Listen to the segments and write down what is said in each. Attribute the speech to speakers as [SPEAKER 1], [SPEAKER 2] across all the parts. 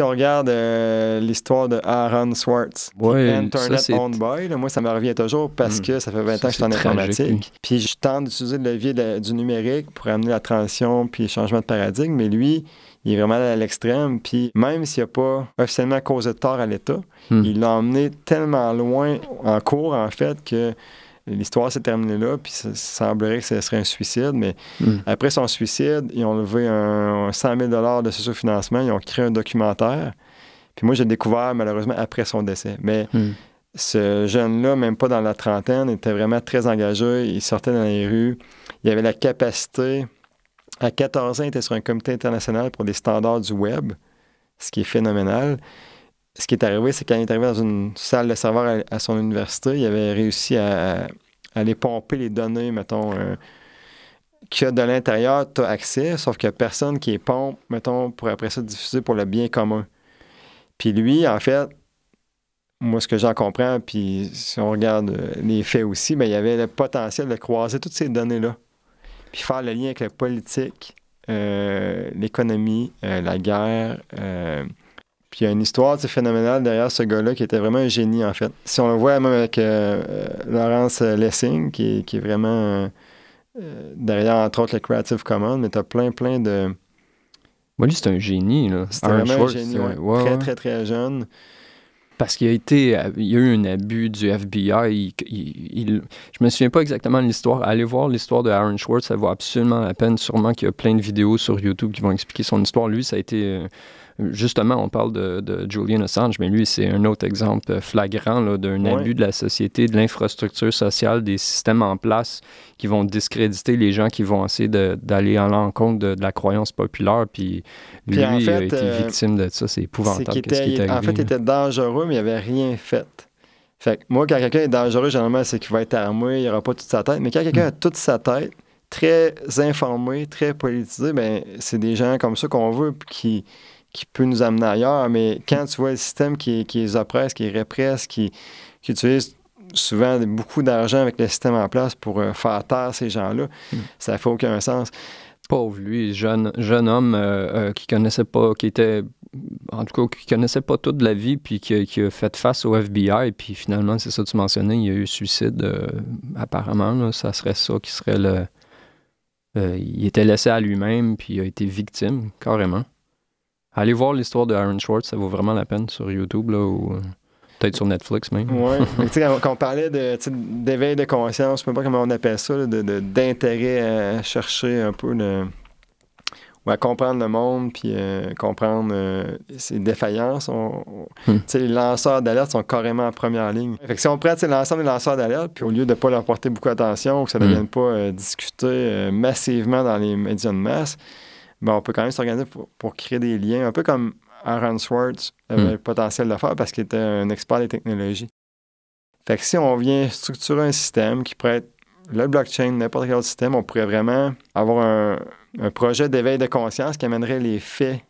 [SPEAKER 1] si on regarde euh, l'histoire de Aaron Swartz, Internet Owned Boy, moi, ça me revient toujours parce hmm. que ça fait 20 ans que je suis en informatique. Puis je tente d'utiliser le levier du numérique pour amener la transition puis le changement de paradigme, mais lui, il est vraiment à l'extrême. Puis même s'il n'a a pas officiellement causé de tort à l'État, hmm. il l'a emmené tellement loin en cours, en fait, que l'histoire s'est terminée là, puis ça semblerait que ce serait un suicide, mais hmm. après son suicide, ils ont levé un, 100 000 de socio-financement, ils ont créé un documentaire. Puis moi, j'ai découvert, malheureusement, après son décès. Mais hmm. ce jeune-là, même pas dans la trentaine, était vraiment très engagé, il sortait dans les rues, il avait la capacité... À 14 ans, il était sur un comité international pour des standards du web, ce qui est phénoménal ce qui est arrivé, c'est qu'à est arrivé dans une salle de serveur à, son université, il avait réussi à, aller pomper les données, mettons, qui euh, qu'il y a de l'intérieur, tu as accès, sauf qu'il n'y a personne qui est pompe, mettons, pour après ça diffuser pour le bien commun. Puis lui, en fait, moi, ce que j'en comprends, puis si on regarde euh, les faits aussi, bien, il y avait le potentiel de croiser toutes ces données-là, puis faire le lien avec la politique, euh, l'économie, la guerre, puis il y a une histoire phénoménale derrière ce gars-là qui était vraiment un génie, en fait. Si on le voit même avec euh, euh, Laurence Lessing, qui, est vraiment euh, derrière, entre autres, le Creative Commons, mais as plein, plein de. Moi, lui, c'est un génie, là. C'était vraiment un génie, très, très, très jeune parce qu'il a été, y a eu un abus du
[SPEAKER 2] FBI. Il, ne je me souviens pas exactement de l'histoire. Allez voir l'histoire de Aaron Schwartz, ça vaut absolument la peine. Sûrement qu'il y a plein de vidéos sur YouTube qui vont expliquer son histoire. Lui, ça a été euh, justement, on parle de, Julian Assange, mais lui, c'est un autre exemple flagrant d'un abus de la société, de l'infrastructure sociale, des systèmes en place qui vont discréditer les gens qui vont essayer d'aller à l'encontre de, la croyance populaire. Puis, lui, il a été euh, victime de ça. C'est épouvantable. arrivé, en fait, il était
[SPEAKER 1] dangereux, il il avait rien fait. Fait moi, quand quelqu'un est dangereux, généralement, c'est qu'il va être armé, il aura pas toute sa tête. Mais quand quelqu'un a toute sa tête, très informé, très politisé, ben, c'est des gens comme ça qu'on veut qui, qui peut nous amener ailleurs. Mais quand tu vois le système qui, qui les oppresse, qui les répresse, qui, qui utilise souvent beaucoup d'argent avec le système en place pour euh, faire taire ces gens-là, hmm. ça fait aucun sens. Pauvre lui, jeune, jeune homme euh, euh, qui connaissait pas, qui était
[SPEAKER 2] en tout cas, qui connaissait pas toute la vie, puis qui, a fait face au FBI, puis finalement, c'est ça que tu mentionnais, il y a eu suicide, euh, apparemment, ça serait ça qui serait le... Euh, il était laissé à lui-même, puis il a été victime, carrément. Allez voir l'histoire de Aaron Schwartz, ça vaut vraiment la peine sur YouTube, ou euh, peut-être sur Netflix même. Oui,
[SPEAKER 1] quand, on parlait d'éveil de, conscience, je ne sais pas comment on appelle ça, d'intérêt de, d'intérêt à chercher un peu le comprendre le monde, puis euh, comprendre euh, ses défaillances. Hmm. Les lanceurs d'alerte sont carrément en première ligne. Fait que si on prête l'ensemble des lanceurs d'alerte, puis au lieu de ne pas leur porter beaucoup d'attention, que ça ne hmm. devienne pas euh, discuter massivement dans les médias de masse, ben, on peut quand même s'organiser pour, créer des liens, un peu comme Aaron Swartz avait hmm. le potentiel de faire parce qu'il était un expert des technologies. Fait que si on vient structurer un système qui pourrait être le blockchain, n'importe quel autre système, on pourrait vraiment avoir un, projet d'éveil de conscience qui amènerait les faits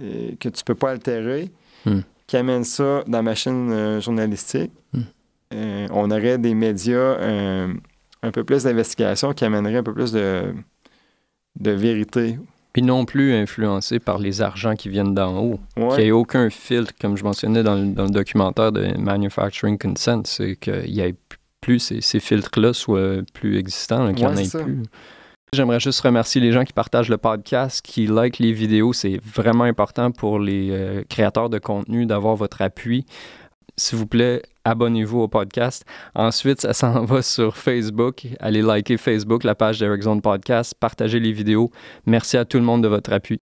[SPEAKER 1] euh, que tu ne peux pas altérer, hmm. qui amène ça dans la machine euh, journalistique. Hmm. Euh, on aurait des médias un peu plus d'investigation qui amènerait un peu plus de, vérité puis non plus influencé par les argents qui viennent d'en haut.
[SPEAKER 2] Qu'il n'y ait aucun filtre, comme je mentionnais dans le, documentaire de Manufacturing Consent, c'est qu'il n'y ait plus ces, filtres-là soient plus existants, qu'il n'y en ait plus. J'aimerais juste remercier les gens qui partagent le podcast, qui likent les vidéos. C'est vraiment important pour les euh, créateurs de contenu d'avoir votre appui. S'il vous plaît, abonnez-vous au podcast. Ensuite, ça s'en va sur Facebook. Allez liker Facebook, la page d'Eric Zone Podcast. Partagez les vidéos. Merci à tout le monde de votre appui.